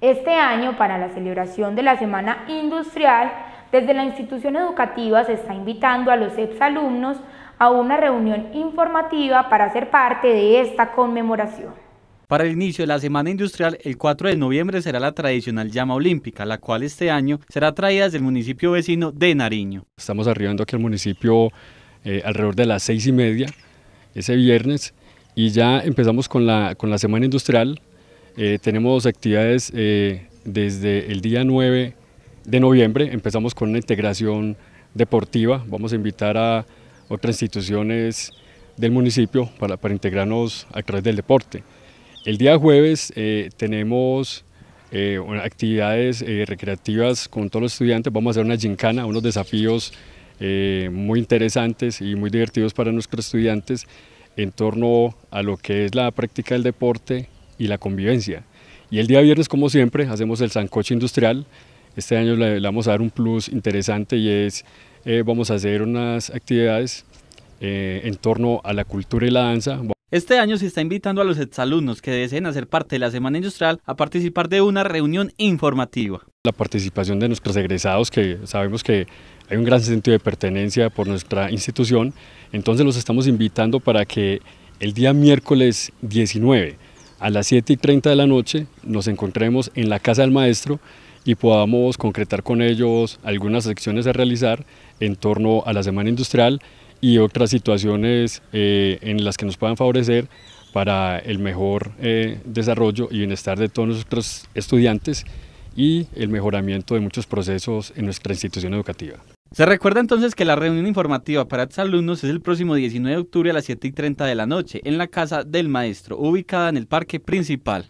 Este año, para la celebración de la Semana Industrial, desde la institución educativa se está invitando a los exalumnos a una reunión informativa para ser parte de esta conmemoración. Para el inicio de la Semana Industrial, el 4 de noviembre será la tradicional llama olímpica, la cual este año será traída desde el municipio vecino de Nariño. Estamos arribando aquí al municipio eh, alrededor de las seis y media, ese viernes, y ya empezamos con la, con la Semana Industrial, eh, tenemos actividades eh, desde el día 9 de noviembre, empezamos con una integración deportiva, vamos a invitar a otras instituciones del municipio para, integrarnos a través del deporte. El día jueves eh, tenemos actividades recreativas con todos los estudiantes, vamos a hacer una gincana, unos desafíos muy interesantes y muy divertidos para nuestros estudiantes en torno a lo que es la práctica del deporte y la convivencia. Y el día viernes, como siempre, hacemos el sancocho industrial. Este año le, vamos a dar un plus interesante y es, eh, vamos a hacer unas actividades eh, en torno a la cultura y la danza. Este año se está invitando a los exalumnos que deseen hacer parte de la Semana Industrial a participar de una reunión informativa. La participación de nuestros egresados, que sabemos que hay un gran sentido de pertenencia por nuestra institución, entonces los estamos invitando para que el día miércoles 19 a las 7 y 30 de la noche nos encontremos en la casa del maestro y podamos concretar con ellos algunas acciones a realizar en torno a la semana industrial y otras situaciones eh, en las que nos puedan favorecer para el mejor eh, desarrollo y bienestar de todos nuestros estudiantes y el mejoramiento de muchos procesos en nuestra institución educativa. Se recuerda entonces que la reunión informativa para alumnos es el próximo 19 de octubre a las 7:30 y de la noche en la casa del maestro, ubicada en el parque principal.